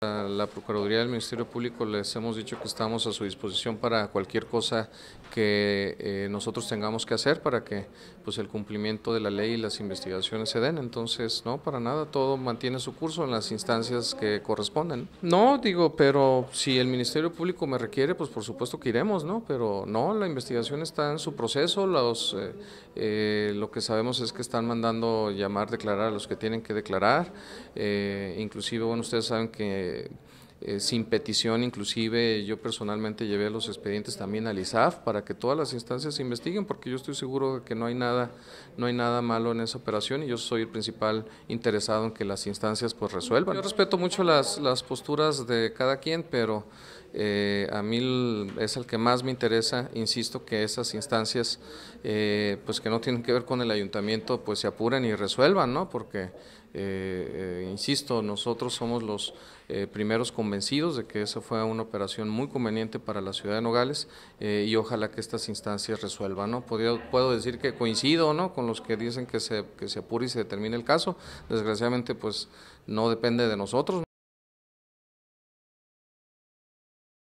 A la Procuraduría del Ministerio Público les hemos dicho que estamos a su disposición para cualquier cosa que eh, nosotros tengamos que hacer para que pues, el cumplimiento de la ley y las investigaciones se den. Entonces, no, para nada, todo mantiene su curso en las instancias que corresponden. No, digo, pero si el Ministerio Público me requiere, pues por supuesto que iremos, ¿no? Pero no, la investigación está en su proceso, los, eh, eh, lo que sabemos es que están mandando llamar, declarar a los que tienen que declarar, inclusive, bueno, ustedes saben que eh, eh, sin petición, inclusive yo personalmente llevé los expedientes también al ISAF para que todas las instancias investiguen, porque yo estoy seguro de que no hay nada, no hay nada malo en esa operación y yo soy el principal interesado en que las instancias pues resuelvan. Yo respeto mucho las, las posturas de cada quien, pero eh, a mí es el que más me interesa, insisto que esas instancias eh, pues que no tienen que ver con el ayuntamiento pues se apuren y resuelvan, ¿no? Porque, eh, insisto, nosotros somos los primeros convencidos de que esa fue una operación muy conveniente para la ciudad de Nogales y ojalá que estas instancias resuelvan, ¿no? puedo decir que coincido, ¿no? Con los que dicen que se, que se apure y se determine el caso, desgraciadamente pues no depende de nosotros.